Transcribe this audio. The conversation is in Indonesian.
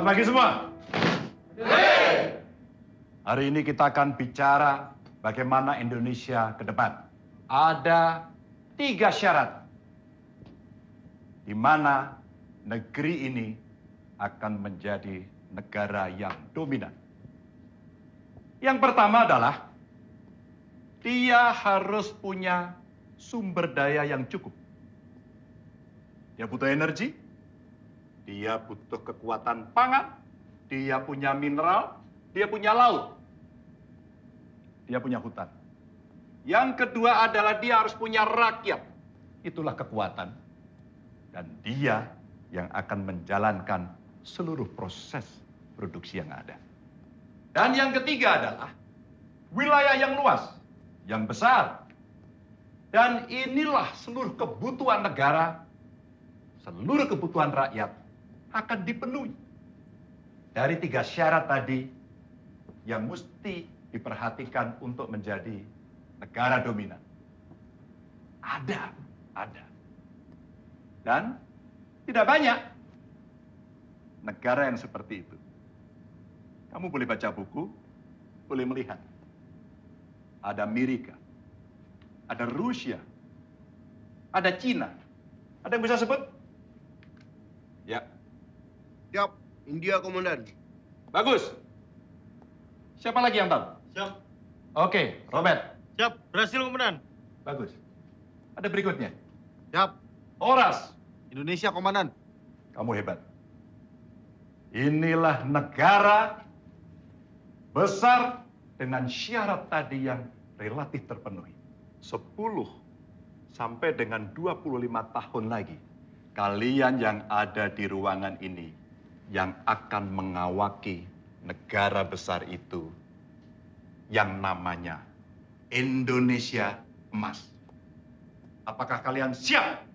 Selamat pagi semua. Hari ini kita akan bicara bagaimana Indonesia ke depan. Ada tiga syarat di mana negeri ini akan menjadi negara yang dominan. Yang pertama adalah dia harus punya sumber daya yang cukup. Dia butuh energi, dia butuh kekuatan pangan, dia punya mineral, dia punya laut. Dia punya hutan. Yang kedua adalah dia harus punya rakyat. Itulah kekuatan. Dan dia yang akan menjalankan seluruh proses produksi yang ada. Dan yang ketiga adalah wilayah yang luas, yang besar. Dan inilah seluruh kebutuhan negara, seluruh kebutuhan rakyat akan dipenuhi. Dari tiga syarat tadi yang mesti diperhatikan untuk menjadi negara dominan. Ada, ada. Dan tidak banyak negara yang seperti itu. Kamu boleh baca buku, boleh melihat. Ada Amerika, ada Rusia, ada Cina. Ada yang bisa sebut? Ya, Siap, India Komandan. Bagus. Siapa lagi yang tahu? Siap. Oke, Robert. Siap, berhasil Komandan. Bagus. Ada berikutnya. Siap. Oras. Indonesia Komandan. Kamu hebat. Inilah negara besar dengan syarat tadi yang relatif terpenuhi. Sepuluh sampai dengan dua puluh lima tahun lagi, kalian yang ada di ruangan ini yang akan mengawaki negara besar itu yang namanya Indonesia Emas. Apakah kalian siap